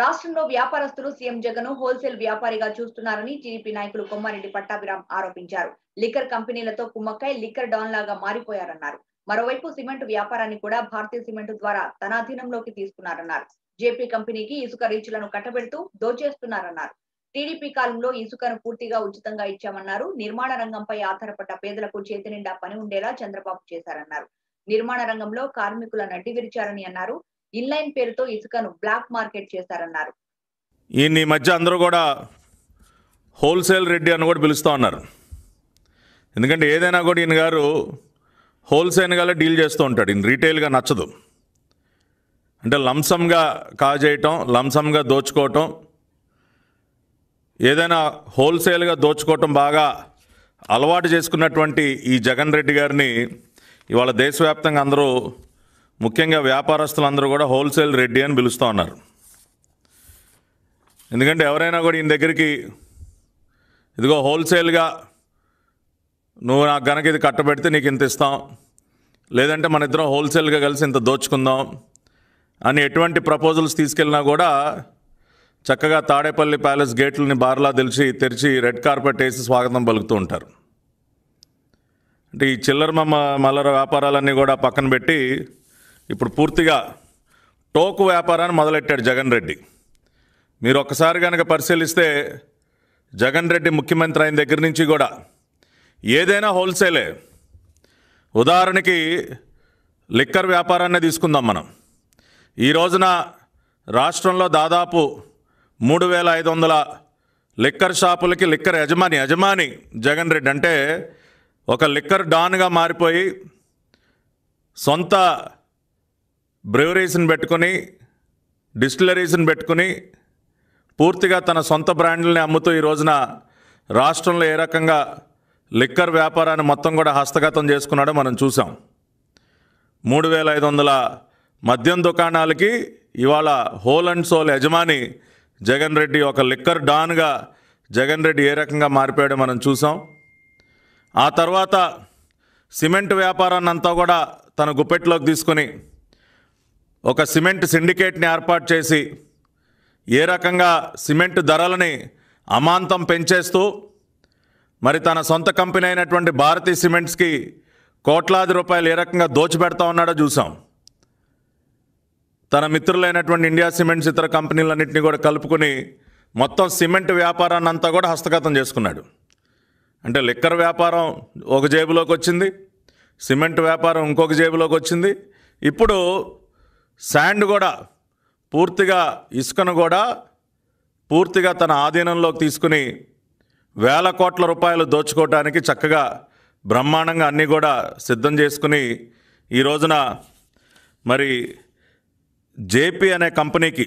రాష్ట్రంలో వ్యాపారస్తులు CM Jagan wholesale వ్యాపారిగా చూస్తున్నారని టీడీపీ నాయకులు కొమ్మారెడ్డి పట్టాభిరామ్ ఆరోపించారు లిక్కర్ కంపెనీలతో కుమ్మక్కై లిక్కర్ డౌన్ లాగా మారిపోయారన్నారు మరోవైపు సిమెంట్ వ్యాపారాన్ని కూడా భారతీయ సిమెంట్ ద్వారా తనాధీనంలోకి తీసుకున్నారన్నారు జేపీ కంపెనీకి ఇసుక రీచ్లను కట్టబెడుతూ దోచేస్తున్నారన్నారు టీడీపీ కాలంలో ఇసుకను పూర్తిగా ఉచితంగా ఇచ్చామన్నారు నిర్మాణ రంగంపై ఆధారపడ్డ పేదలకు చేతి నిండా పని ఉండేలా చంద్రబాబు చేశారన్నారు నిర్మాణ రంగంలో కార్మికుల నడ్డి విరిచారని అన్నారు ఇన్లైన్ పేరుతో ఇసుకను బ్లాక్ మార్కెట్ చేశారన్నారు ఈ మధ్య అందరూ కూడా హోల్సేల్ రెడ్డి అని కూడా పిలుస్తూ ఉన్నారు ఎందుకంటే ఏదైనా కూడా ఈయన గారు హోల్సేల్గా డీల్ చేస్తూ ఉంటాడు ఈయన రీటైల్గా నచ్చదు అంటే లంసంగా కాజేయటం లంసంగా దోచుకోవటం ఏదైనా హోల్సేల్గా దోచుకోవటం బాగా అలవాటు చేసుకున్నటువంటి ఈ జగన్ రెడ్డి గారిని ఇవాళ దేశవ్యాప్తంగా అందరూ ముఖ్యంగా వ్యాపారస్తులందరూ కూడా హోల్సేల్ రెడ్డి అని పిలుస్తూ ఉన్నారు ఎందుకంటే ఎవరైనా కూడా ఈయన దగ్గరికి ఇదిగో హోల్సేల్గా నువ్వు నాకు కనుక ఇది కట్టబెడితే నీకు ఇంత ఇస్తాం లేదంటే మన ఇద్దరం హోల్సేల్గా కలిసి ఇంత దోచుకుందాం అని ఎటువంటి ప్రపోజల్స్ తీసుకెళ్ళినా కూడా చక్కగా తాడేపల్లి ప్యాలెస్ గేట్లని బార్లా తెలిసి తెరిచి రెడ్ కార్పెట్ వేసి స్వాగతం పలుకుతూ ఉంటారు అంటే ఈ చిల్లర మమ్మ మల్లర వ్యాపారాలన్నీ కూడా పక్కన పెట్టి ఇప్పుడు పూర్తిగా టోకు వ్యాపారాన్ని మొదలెట్టాడు జగన్ రెడ్డి మీరు ఒక్కసారి కనుక పరిశీలిస్తే జగన్ రెడ్డి ముఖ్యమంత్రి అయిన దగ్గర నుంచి కూడా ఏదైనా హోల్సేలే ఉదాహరణకి లిక్కర్ వ్యాపారాన్ని తీసుకుందాం మనం ఈ రోజున రాష్ట్రంలో దాదాపు మూడు వేల ఐదు వందల లిక్కర్ షాపులకి లిక్కర్ యజమాని యజమాని జగన్ రెడ్డి అంటే ఒక లిక్కర్ డాన్గా మారిపోయి సొంత బ్రెవరీస్ని పెట్టుకుని డిస్టిలరీస్ని పెట్టుకుని పూర్తిగా తన సొంత బ్రాండ్లని అమ్ముతూ ఈ రోజున రాష్ట్రంలో ఏ రకంగా లిక్కర్ వ్యాపారాన్ని మొత్తం కూడా హస్తగతం చేసుకున్నాడో మనం చూసాం మూడు వేల ఐదు వందల మద్యం దుకాణాలకి ఇవాళ హోల్ అండ్ సోల్ యజమాని జగన్ రెడ్డి ఒక లిక్కర్ డాన్గా జగన్ రెడ్డి ఏ రకంగా మారిపోయాడో మనం చూసాం ఆ తర్వాత సిమెంట్ వ్యాపారాన్ని అంతా కూడా తన గుప్పెట్లోకి తీసుకొని ఒక సిమెంట్ సిండికేట్ని ఏర్పాటు చేసి ఏ రకంగా సిమెంట్ ధరలని అమాంతం పెంచేస్తూ మరి తన సొంత కంపెనీ అయినటువంటి భారతీ సిమెంట్స్కి కోట్లాది రూపాయలు ఏ రకంగా దోచిపెడతా ఉన్నాడో చూసాం తన మిత్రులైనటువంటి ఇండియా సిమెంట్స్ ఇతర కంపెనీలన్నింటినీ కూడా కలుపుకుని మొత్తం సిమెంట్ వ్యాపారాన్ని అంతా కూడా హస్తగతం చేసుకున్నాడు అంటే లిక్కర్ వ్యాపారం ఒక జేబులోకి వచ్చింది సిమెంట్ వ్యాపారం ఇంకొక జేబులోకి వచ్చింది ఇప్పుడు శాండ్ కూడా పూర్తిగా ఇసుకను కూడా పూర్తిగా తన ఆధీనంలోకి తీసుకుని వేల కోట్ల రూపాయలు దోచుకోవటానికి చక్కగా బ్రహ్మాండంగా అన్నీ కూడా సిద్ధం చేసుకుని ఈ రోజున మరి జేపీ అనే కంపెనీకి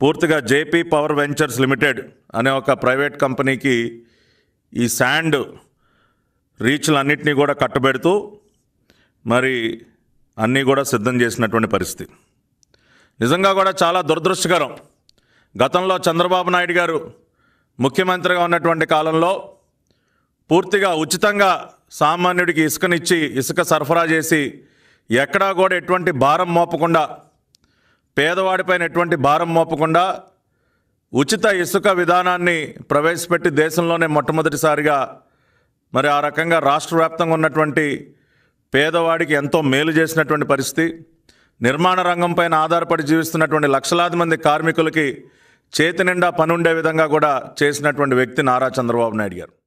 పూర్తిగా జేపీ పవర్ వెంచర్స్ లిమిటెడ్ అనే ఒక ప్రైవేట్ కంపెనీకి ఈ శాండ్ రీచ్లన్నింటినీ కూడా కట్టబెడుతూ మరి అన్నీ కూడా సిద్ధం చేసినటువంటి పరిస్థితి నిజంగా కూడా చాలా దురదృష్టకరం గతంలో చంద్రబాబు నాయుడు గారు ముఖ్యమంత్రిగా ఉన్నటువంటి కాలంలో పూర్తిగా ఉచితంగా సామాన్యుడికి ఇసుకనిచ్చి ఇసుక సరఫరా చేసి ఎక్కడా కూడా ఎటువంటి భారం మోపకుండా పేదవాడిపైన ఎటువంటి భారం మోపకుండా ఉచిత ఇసుక విధానాన్ని ప్రవేశపెట్టి దేశంలోనే మొట్టమొదటిసారిగా మరి ఆ రకంగా రాష్ట్ర ఉన్నటువంటి పేదవాడికి ఎంతో మేలు చేసినటువంటి పరిస్థితి నిర్మాణ రంగం పైన ఆధారపడి జీవిస్తున్నటువంటి లక్షలాది మంది కార్మికులకి చేతి నిండా పనుండే విధంగా కూడా చేసినటువంటి వ్యక్తి నారా చంద్రబాబు నాయుడు గారు